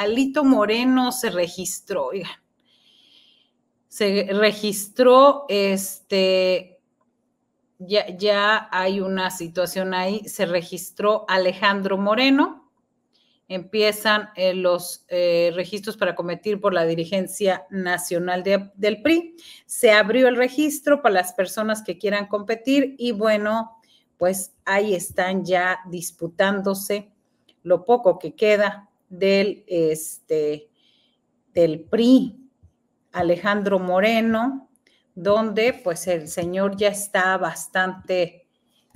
Alito Moreno se registró, oigan, se registró, este, ya, hay una situación ahí, se registró Alejandro Moreno, empiezan eh, los eh, registros para competir por la dirigencia nacional del PRI. Se abrió el registro para las personas que quieran competir y bueno, pues ahí están ya disputándose lo poco que queda del, este, del PRI, Alejandro Moreno, donde pues el señor ya está bastante,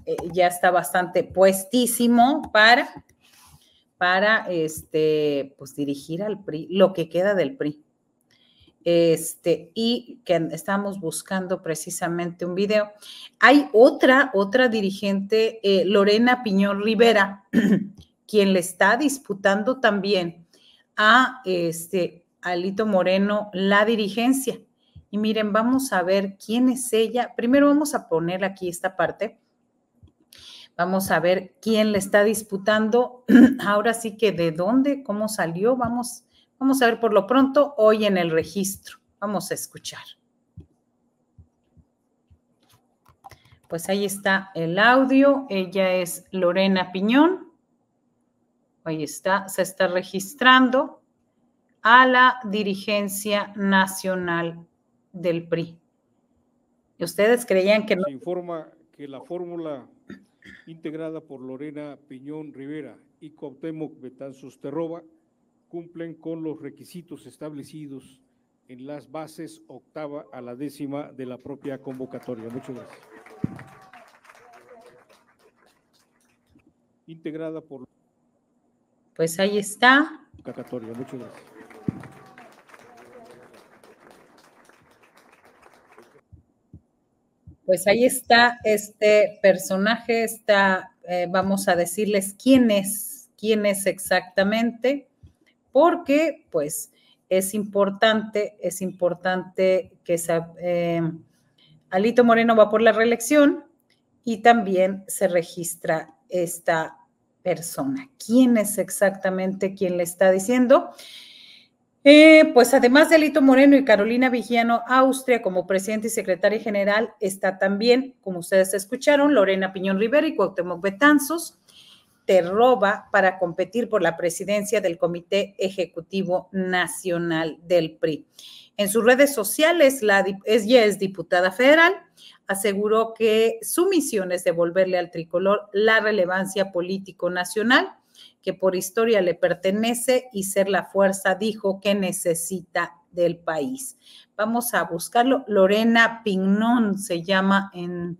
eh, ya está bastante puestísimo para, para este, pues dirigir al PRI, lo que queda del PRI. Este, y que estamos buscando precisamente un video. Hay otra, otra dirigente, eh, Lorena Piñón Rivera, quien le está disputando también a este Alito Moreno la dirigencia. Y miren, vamos a ver quién es ella. Primero vamos a poner aquí esta parte. Vamos a ver quién le está disputando. Ahora sí que de dónde, cómo salió. Vamos, vamos a ver por lo pronto hoy en el registro. Vamos a escuchar. Pues ahí está el audio. Ella es Lorena Piñón. Ahí está, se está registrando a la dirigencia nacional del PRI. ¿Y ustedes creían que no? informa que la fórmula integrada por Lorena Piñón Rivera y Cuauhtémoc Betanzos Terroba cumplen con los requisitos establecidos en las bases octava a la décima de la propia convocatoria. Muchas gracias. Integrada por pues ahí está. Cacatoria, muchas gracias. Pues ahí está este personaje, eh, vamos a decirles quién es, quién es exactamente, porque pues es importante, es importante que eh, Alito Moreno va por la reelección y también se registra esta persona. ¿Quién es exactamente quien le está diciendo? Eh, pues además de Alito Moreno y Carolina Vigiano Austria como presidente y secretaria general, está también, como ustedes escucharon, Lorena Piñón Rivera y Cuauhtémoc Betanzos, te roba para competir por la presidencia del Comité Ejecutivo Nacional del PRI. En sus redes sociales, la ella es diputada federal, aseguró que su misión es devolverle al tricolor la relevancia político nacional que por historia le pertenece y ser la fuerza, dijo, que necesita del país. Vamos a buscarlo. Lorena Pignón se llama en,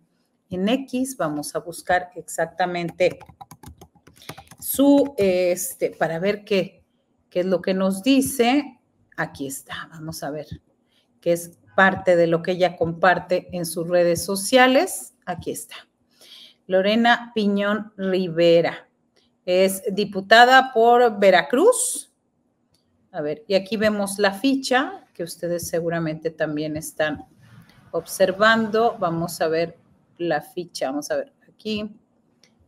en X. Vamos a buscar exactamente su, este, para ver qué, qué es lo que nos dice. Aquí está, vamos a ver, qué es parte de lo que ella comparte en sus redes sociales. Aquí está. Lorena Piñón Rivera. Es diputada por Veracruz. A ver, y aquí vemos la ficha que ustedes seguramente también están observando. Vamos a ver la ficha, vamos a ver aquí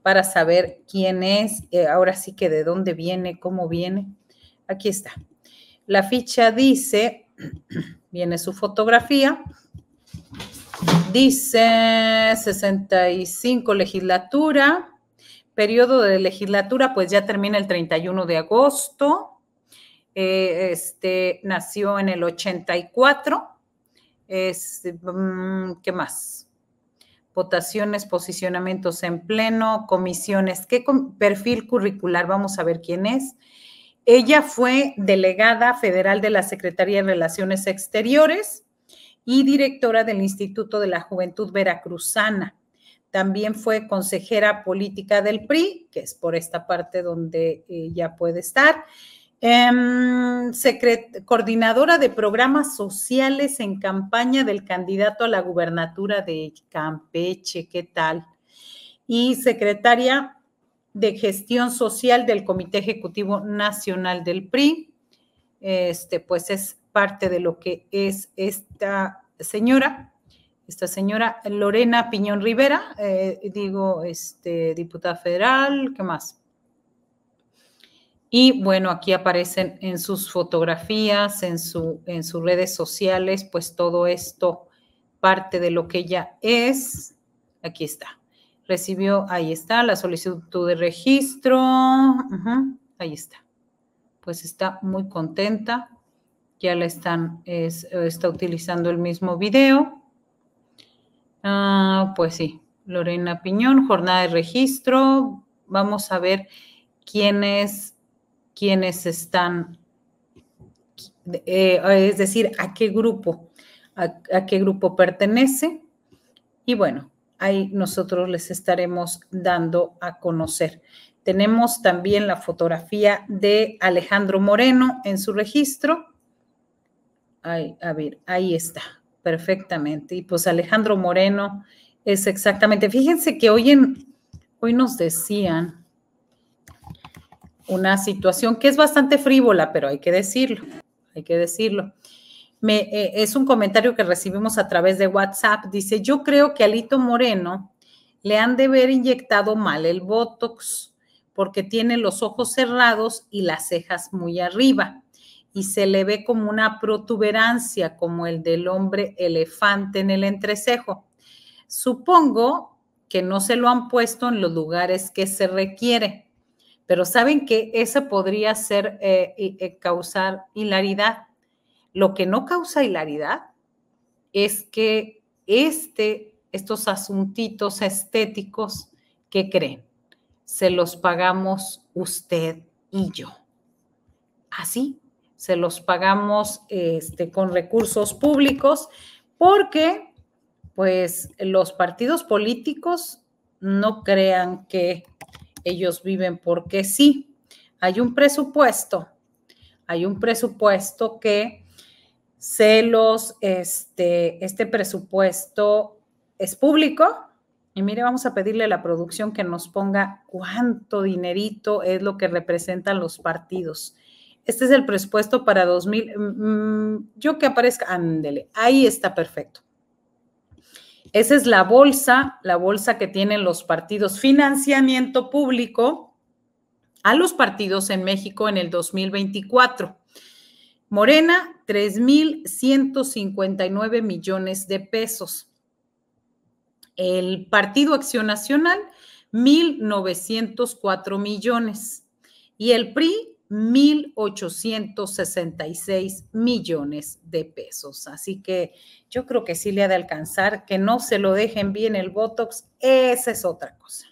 para saber quién es, eh, ahora sí que de dónde viene, cómo viene. Aquí está. La ficha dice, viene su fotografía, dice 65 legislatura, periodo de legislatura, pues ya termina el 31 de agosto. Eh, este, nació en el 84. Es, mm, ¿Qué más? votaciones, posicionamientos en pleno, comisiones, qué perfil curricular, vamos a ver quién es. Ella fue delegada federal de la Secretaría de Relaciones Exteriores y directora del Instituto de la Juventud Veracruzana. También fue consejera política del PRI, que es por esta parte donde ella eh, puede estar Em, coordinadora de programas sociales en campaña del candidato a la gubernatura de Campeche, ¿qué tal? Y secretaria de gestión social del Comité Ejecutivo Nacional del PRI. Este, pues es parte de lo que es esta señora, esta señora Lorena Piñón Rivera, eh, digo, este, diputada federal, ¿qué más? Y bueno, aquí aparecen en sus fotografías, en, su, en sus redes sociales, pues todo esto parte de lo que ella es. Aquí está. Recibió, ahí está, la solicitud de registro. ahí está. Pues está muy contenta. Ya la están, está utilizando el mismo video. Ah, pues sí, Lorena Piñón, jornada de registro. Vamos a ver quién es Quiénes están, eh, es decir, a qué grupo, a, qué grupo pertenece. Y bueno, ahí nosotros les estaremos dando a conocer. Tenemos también la fotografía de Alejandro Moreno en su registro. a ver, ahí está, perfectamente. Y pues Alejandro Moreno es exactamente, fíjense que hoy, en, hoy nos decían, una situación que es bastante frívola, pero hay que decirlo, hay que decirlo. Me, eh, es un comentario que recibimos a través de WhatsApp. Dice, yo creo que a Lito Moreno le han de haber inyectado mal el Botox porque tiene los ojos cerrados y las cejas muy arriba y se le ve como una protuberancia, como el del hombre elefante en el entrecejo. Supongo que no se lo han puesto en los lugares que se requiere pero saben que Esa podría ser eh, eh, causar hilaridad. Lo que no causa hilaridad es que este, estos asuntitos estéticos que creen, se los pagamos usted y yo. Así, se los pagamos este, con recursos públicos porque pues los partidos políticos no crean que ellos viven porque sí. Hay un presupuesto, hay un presupuesto que celos, este, este presupuesto es público. Y mire, vamos a pedirle a la producción que nos ponga cuánto dinerito es lo que representan los partidos. Este es el presupuesto para 2000. Mm, yo que aparezca, ándele, ahí está perfecto. Esa es la bolsa, la bolsa que tienen los partidos, financiamiento público a los partidos en México en el 2024. Morena, 3.159 millones de pesos. El Partido Acción Nacional, 1.904 millones. Y el PRI, 1.866 millones de pesos. Así que yo creo que sí le ha de alcanzar, que no se lo dejen bien el Botox, esa es otra cosa.